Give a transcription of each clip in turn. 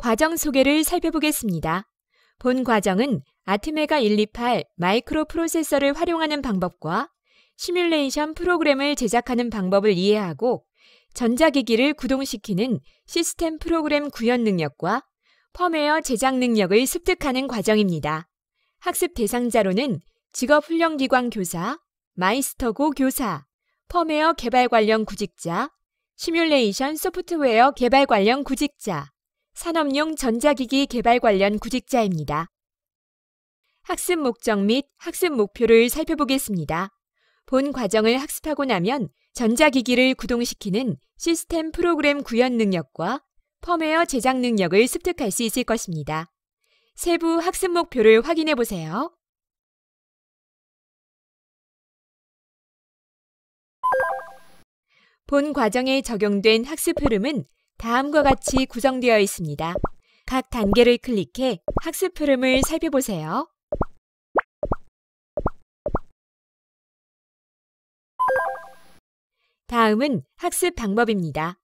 과정 소개를 살펴보겠습니다. 본 과정은 아트메가 128 마이크로 프로세서를 활용하는 방법과 시뮬레이션 프로그램을 제작하는 방법을 이해하고 전자기기를 구동시키는 시스템 프로그램 구현 능력과 펌웨어 제작 능력을 습득하는 과정입니다. 학습 대상자로는 직업훈련기관 교사, 마이스터고 교사, 펌웨어 개발 관련 구직자, 시뮬레이션 소프트웨어 개발 관련 구직자, 산업용 전자기기 개발 관련 구직자입니다. 학습 목적 및 학습 목표를 살펴보겠습니다. 본 과정을 학습하고 나면 전자기기를 구동시키는 시스템 프로그램 구현 능력과 펌웨어 제작 능력을 습득할 수 있을 것입니다. 세부 학습 목표를 확인해 보세요. 본 과정에 적용된 학습 흐름은 다음과 같이 구성되어 있습니다. 각 단계를 클릭해 학습 흐름을 살펴보세요. 다음은 학습 방법입니다.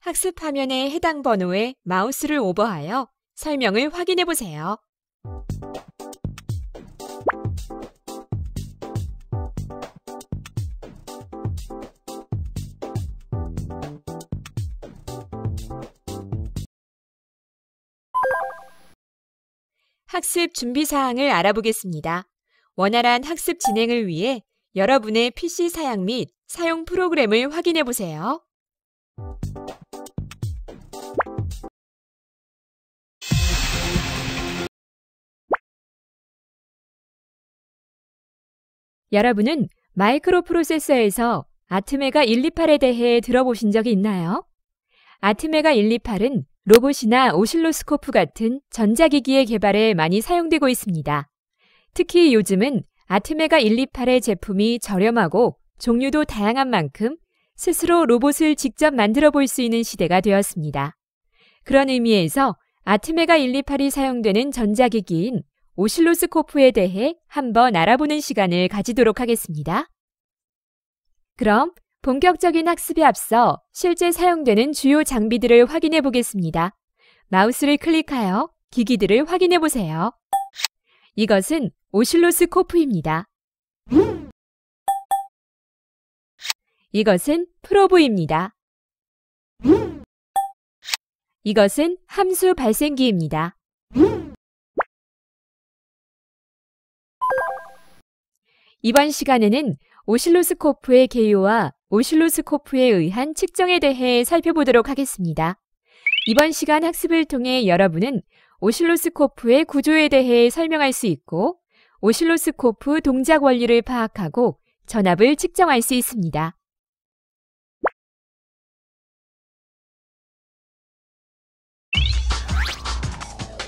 학습 화면에 해당 번호에 마우스를 오버하여 설명을 확인해 보세요. 학습 준비 사항을 알아보겠습니다. 원활한 학습 진행을 위해 여러분의 PC 사양 및 사용 프로그램을 확인해 보세요. 여러분은 마이크로 프로세서에서 아트메가 128에 대해 들어보신 적이 있나요? 아트메가 128은 로봇이나 오실로스코프 같은 전자기기의 개발에 많이 사용되고 있습니다. 특히 요즘은 아트메가 128의 제품이 저렴하고 종류도 다양한 만큼 스스로 로봇을 직접 만들어 볼 수 있는 시대가 되었습니다. 그런 의미에서 아트메가 128이 사용되는 전자기기인 오실로스코프에 대해 한번 알아보는 시간을 가지도록 하겠습니다. 그럼 본격적인 학습에 앞서 실제 사용되는 주요 장비들을 확인해 보겠습니다. 마우스를 클릭하여 기기들을 확인해 보세요. 이것은 오실로스코프입니다. 이것은 프로브입니다. 이것은 함수 발생기입니다. 이번 시간에는 오실로스코프의 개요와 오실로스코프에 의한 측정에 대해 살펴보도록 하겠습니다. 이번 시간 학습을 통해 여러분은 오실로스코프의 구조에 대해 설명할 수 있고 오실로스코프 동작 원리를 파악하고 전압을 측정할 수 있습니다.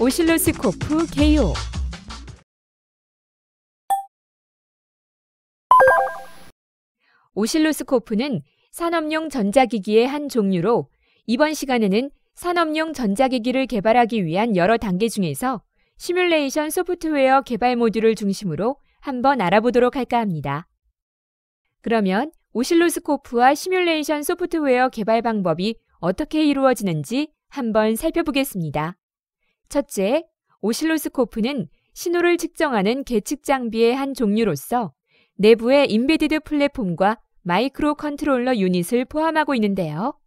오실로스코프 개요 오실로스코프는 산업용 전자기기의 한 종류로 이번 시간에는 산업용 전자기기를 개발하기 위한 여러 단계 중에서 시뮬레이션 소프트웨어 개발 모듈을 중심으로 한번 알아보도록 할까 합니다. 그러면 오실로스코프와 시뮬레이션 소프트웨어 개발 방법이 어떻게 이루어지는지 한번 살펴보겠습니다. 첫째, 오실로스코프는 신호를 측정하는 계측 장비의 한 종류로서 내부에 인베디드 플랫폼과 마이크로 컨트롤러 유닛을 포함하고 있는데요.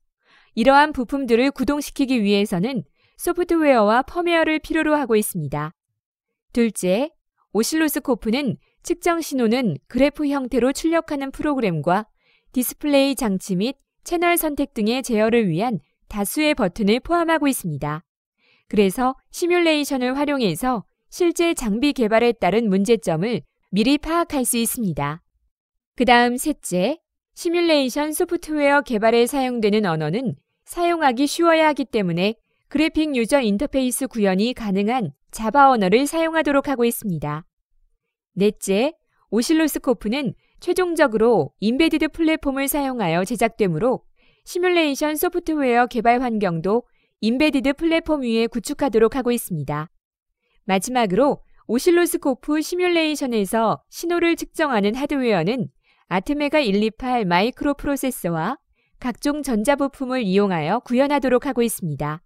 이러한 부품들을 구동시키기 위해서는 소프트웨어와 펌웨어를 필요로 하고 있습니다. 둘째, 오실로스코프는 측정 신호는 그래프 형태로 출력하는 프로그램과 디스플레이 장치 및 채널 선택 등의 제어를 위한 다수의 버튼을 포함하고 있습니다. 그래서 시뮬레이션을 활용해서 실제 장비 개발에 따른 문제점을 미리 파악할 수 있습니다. 그 다음 셋째, 시뮬레이션 소프트웨어 개발에 사용되는 언어는 사용하기 쉬워야 하기 때문에 그래픽 유저 인터페이스 구현이 가능한 자바 언어를 사용하도록 하고 있습니다. 넷째, 오실로스코프는 최종적으로 인베디드 플랫폼을 사용하여 제작되므로 시뮬레이션 소프트웨어 개발 환경도 인베디드 플랫폼 위에 구축하도록 하고 있습니다. 마지막으로 오실로스코프 시뮬레이션에서 신호를 측정하는 하드웨어는 아트메가 128 마이크로프로세서와 각종 전자부품을 이용하여 구현하도록 하고 있습니다.